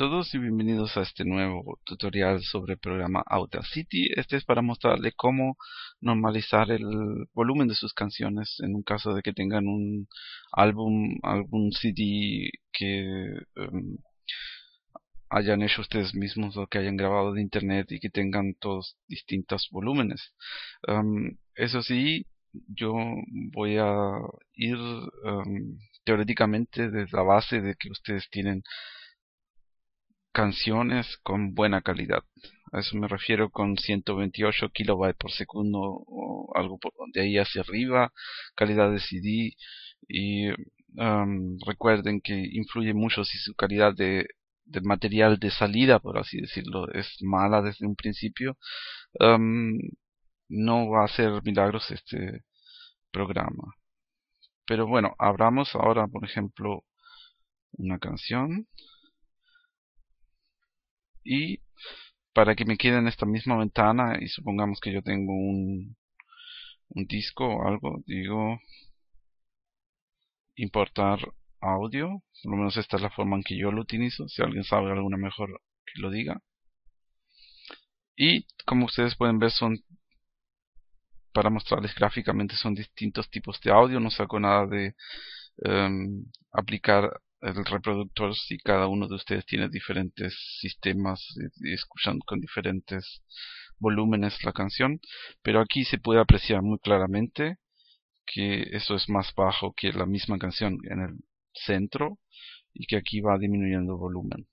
todos y bienvenidos a este nuevo tutorial sobre el programa City. Este es para mostrarle cómo normalizar el volumen de sus canciones en un caso de que tengan un álbum, algún CD que em, hayan hecho ustedes mismos o que hayan grabado de internet y que tengan todos distintos volúmenes. Em, eso sí, yo voy a ir em, teóricamente desde la base de que ustedes tienen canciones con buena calidad. A eso me refiero con 128 kilobytes por segundo o algo de ahí hacia arriba, calidad de CD y recuerden que influye mucho si su calidad de, material de salida, por así decirlo, es mala desde un principio. no va a hacer milagros este programa. Pero bueno, abramos ahora, por ejemplo, una canción y para que me quede en esta misma ventana y supongamos que yo tengo un, disco o algo, digo importar audio, por lo menos esta es la forma en que yo lo utilizo, si alguien sabe alguna mejor que lo diga. Y como ustedes pueden ver son, para mostrarles gráficamente son distintos tipos de audio, no saco nada de em, aplicar el reproductor si cada uno de ustedes tiene diferentes sistemas escuchando con diferentes volúmenes la canción pero aquí se puede apreciar muy claramente que eso es más bajo que la misma canción en el centro y que aquí va disminuyendo volumen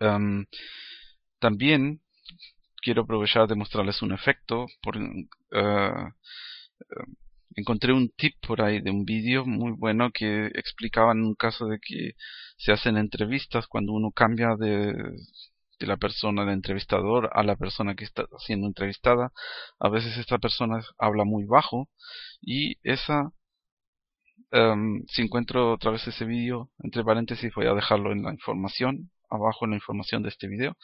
em, también quiero aprovechar de mostrarles un efecto por, eh, encontré un tip por ahí de un vídeo muy bueno que explicaba en un caso de que se hacen entrevistas cuando uno cambia de, de la persona del entrevistador a la persona que está siendo entrevistada. A veces esta persona habla muy bajo y esa em, si encuentro otra vez ese vídeo entre paréntesis voy a dejarlo en la información abajo en la información de este vídeo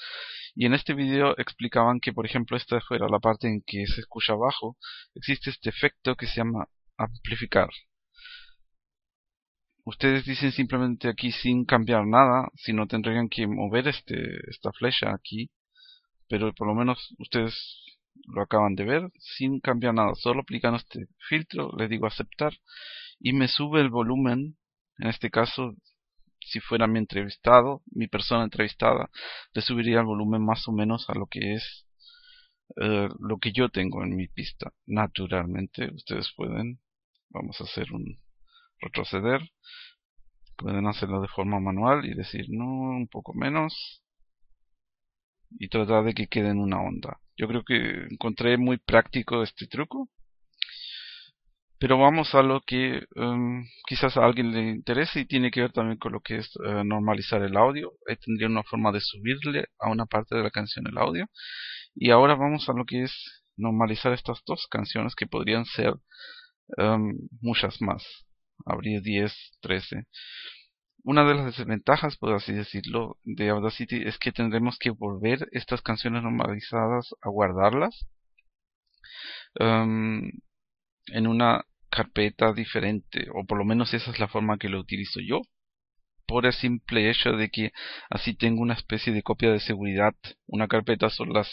Y en este vídeo explicaban que, por ejemplo, esta fuera la parte en que se escucha abajo, existe este efecto que se llama amplificar. Ustedes dicen simplemente aquí sin cambiar nada, si no tendrían que mover este, esta flecha aquí, pero por lo menos ustedes lo acaban de ver, sin cambiar nada, solo aplicando este filtro, le digo aceptar, y me sube el volumen, en este caso si fuera mi entrevistado, mi persona entrevistada, le subiría el volumen más o menos a lo que es eh, lo que yo tengo en mi pista. Naturalmente, ustedes pueden, vamos a hacer un retroceder, pueden hacerlo de forma manual y decir no, un poco menos y tratar de que quede en una onda. Yo creo que encontré muy práctico este truco pero vamos a lo que em, quizás a alguien le interese y tiene que ver también con lo que es eh, normalizar el audio. Ahí tendría una forma de subirle a una parte de la canción el audio. Y ahora vamos a lo que es normalizar estas dos canciones que podrían ser em, muchas más. Habría 10, 13. Una de las desventajas, por así decirlo, de Audacity es que tendremos que volver estas canciones normalizadas a guardarlas. Em, en una carpeta diferente, o por lo menos esa es la forma que lo utilizo yo, por el simple hecho de que así tengo una especie de copia de seguridad. Una carpeta son las,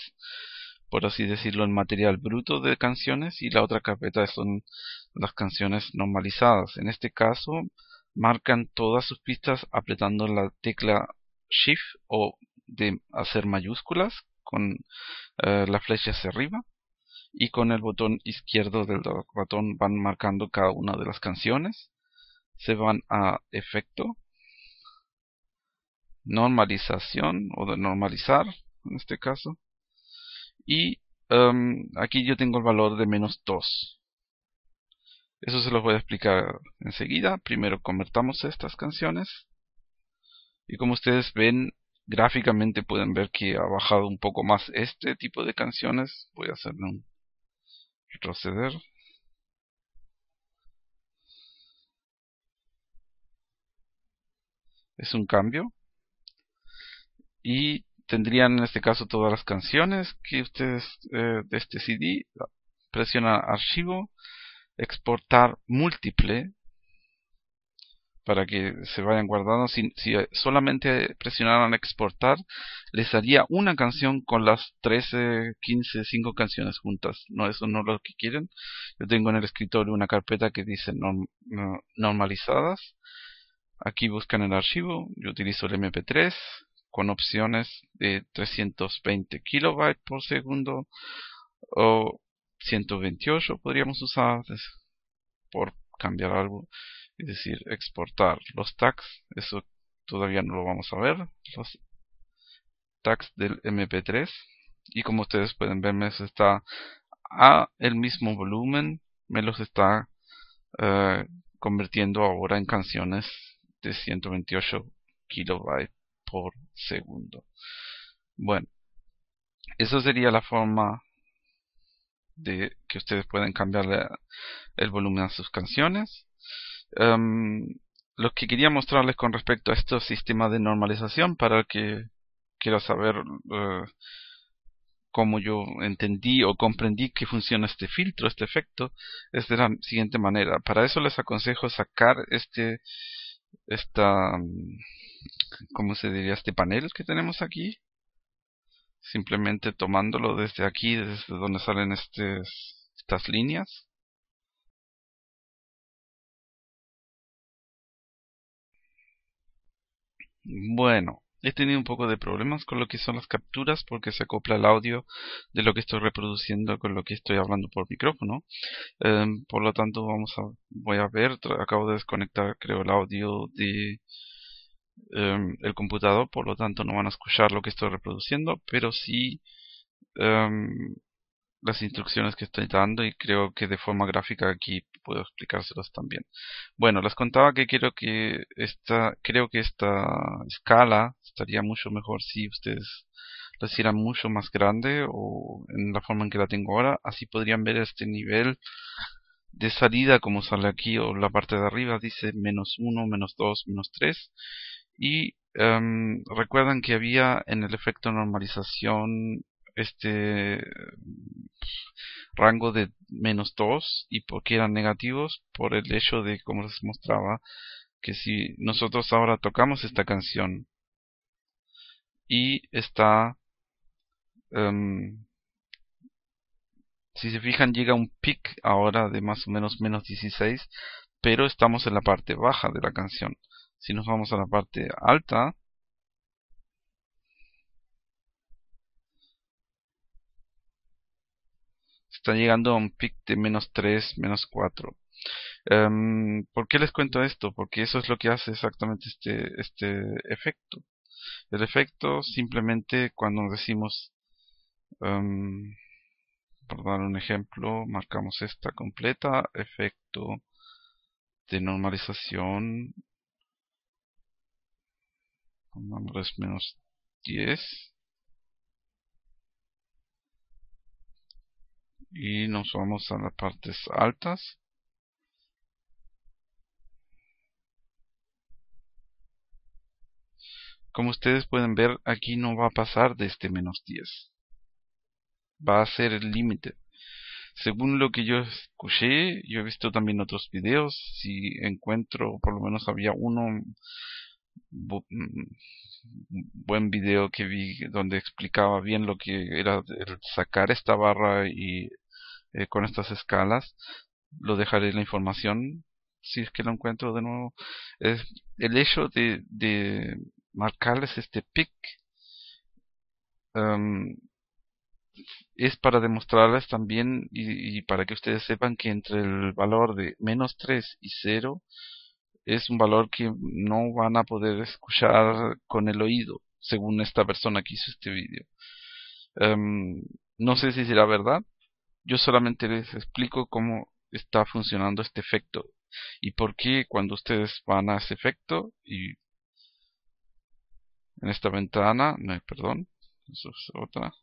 por así decirlo, el material bruto de canciones y la otra carpeta son las canciones normalizadas. En este caso, marcan todas sus pistas apretando la tecla Shift o de hacer mayúsculas con eh, la flecha hacia arriba y con el botón izquierdo del botón van marcando cada una de las canciones. Se van a efecto, normalización o de normalizar en este caso. Y em, aquí yo tengo el valor de menos 2. Eso se los voy a explicar enseguida. Primero convertamos estas canciones. Y como ustedes ven, gráficamente pueden ver que ha bajado un poco más este tipo de canciones. Voy a hacerle un retroceder es un cambio y tendrían en este caso todas las canciones que ustedes eh, de este CD presiona archivo exportar múltiple para que se vayan guardando. Si, si, eh, solamente presionaran exportar, les haría una canción con las 13, 15, 5 canciones juntas. No, eso no es lo que quieren. Yo tengo en el escritorio una carpeta que dice normalizadas. Aquí buscan el archivo. Yo utilizo el MP3 con opciones de 320 kilobytes por segundo o 128 podríamos usar por cambiar algo es decir exportar los tags, eso todavía no lo vamos a ver, los tags del mp3 y como ustedes pueden ver me está a el mismo volumen me los está eh, convirtiendo ahora en canciones de 128 kilobytes por segundo bueno eso sería la forma de que ustedes pueden cambiar el volumen a sus canciones los em, lo que quería mostrarles con respecto a estos sistemas de normalización para el que quiera saber eh, cómo yo entendí o comprendí que funciona este filtro, este efecto, es de la siguiente manera. Para eso les aconsejo sacar este, esta, ¿cómo se diría? Este panel que tenemos aquí. Simplemente tomándolo desde aquí, desde donde salen estas líneas. Bueno, he tenido un poco de problemas con lo que son las capturas porque se acopla el audio de lo que estoy reproduciendo con lo que estoy hablando por micrófono. Em, por lo tanto, vamos a, voy a ver, acabo de desconectar creo el audio de em, el computador, por lo tanto no van a escuchar lo que estoy reproduciendo, pero sí em, las instrucciones que estoy dando y creo que de forma gráfica aquí puedo explicárselos también. Bueno, les contaba que quiero que esta, creo que esta escala estaría mucho mejor si ustedes la hicieran mucho más grande o en la forma en que la tengo ahora, así podrían ver este nivel de salida como sale aquí o la parte de arriba dice menos uno, menos dos, menos tres. y um, recuerdan que había en el efecto normalización este rango de menos 2 y porque eran negativos por el hecho de, como les mostraba, que si nosotros ahora tocamos esta canción y está... Em, si se fijan llega un pic ahora de más o menos menos 16 pero estamos en la parte baja de la canción si nos vamos a la parte alta Está llegando a un pic de menos 3, menos 4. Em, ¿Por qué les cuento esto? Porque eso es lo que hace exactamente este, este efecto. El efecto simplemente cuando decimos, em, por dar un ejemplo, marcamos esta completa, efecto de normalización, pongamos menos 10, y nos vamos a las partes altas como ustedes pueden ver aquí no va a pasar de este menos 10 va a ser el límite según lo que yo escuché yo he visto también otros videos si encuentro por lo menos había uno mm, buen video que vi donde explicaba bien lo que era sacar esta barra y eh, con estas escalas. Lo dejaré la información si es que lo encuentro de nuevo. Es el hecho de, marcarles este pic em, es para demostrarles también y, para que ustedes sepan que entre el valor de menos 3 y 0 es un valor que no van a poder escuchar con el oído, según esta persona que hizo este vídeo. Em, no sé si será verdad, yo solamente les explico cómo está funcionando este efecto y por qué cuando ustedes van a ese efecto y en esta ventana, no, perdón, eso es otra.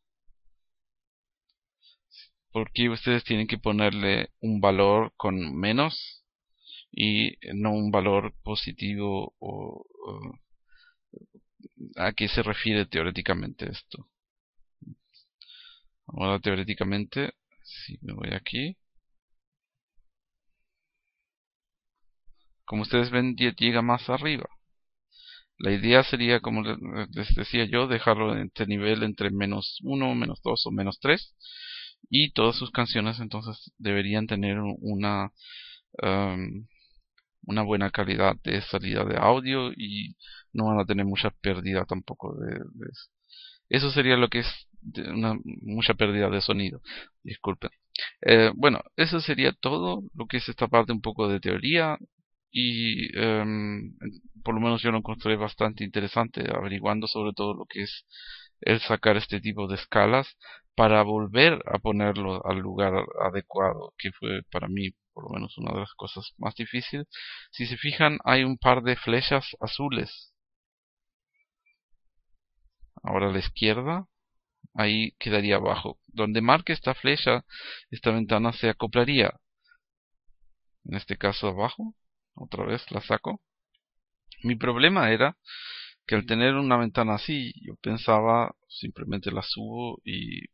¿Por qué ustedes tienen que ponerle un valor con menos y no un valor positivo o a qué se refiere teóricamente esto? Ahora teóricamente si me voy aquí. Como ustedes ven, llega más arriba. La idea sería, como les decía yo, dejarlo en este nivel entre menos 1, menos 2 o menos 3. Y todas sus canciones entonces deberían tener una, una buena calidad de salida de audio y no van a tener mucha pérdida tampoco eso. Eso sería lo que es una, mucha pérdida de sonido. Disculpen. Eh, bueno, eso sería todo lo que es esta parte un poco de teoría y em, por lo menos yo lo encontré bastante interesante averiguando sobre todo lo que es el sacar este tipo de escalas para volver a ponerlo al lugar adecuado, que fue para mí por lo menos una de las cosas más difíciles. Si se fijan, hay un par de flechas azules. Ahora a la izquierda, ahí quedaría abajo. Donde marque esta flecha, esta ventana se acoplaría. En este caso abajo, otra vez la saco. Mi problema era que al tener una ventana así, yo pensaba simplemente la subo y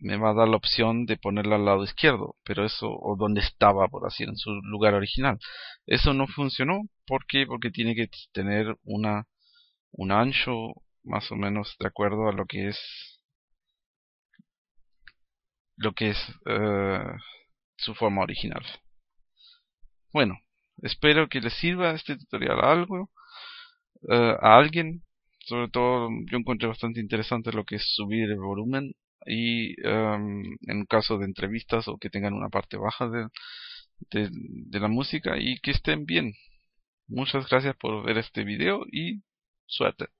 me va a dar la opción de ponerla al lado izquierdo, pero eso, o donde estaba, por así, en su lugar original. Eso no funcionó, ¿por qué? Porque tiene que tener una, un ancho más o menos de acuerdo a lo que es lo que es eh, su forma original. Bueno, espero que les sirva este tutorial a algo, eh, a alguien. Sobre todo yo encontré bastante interesante lo que es subir el volumen y em, en caso de entrevistas o que tengan una parte baja de, de la música y que estén bien. Muchas gracias por ver este video y suerte.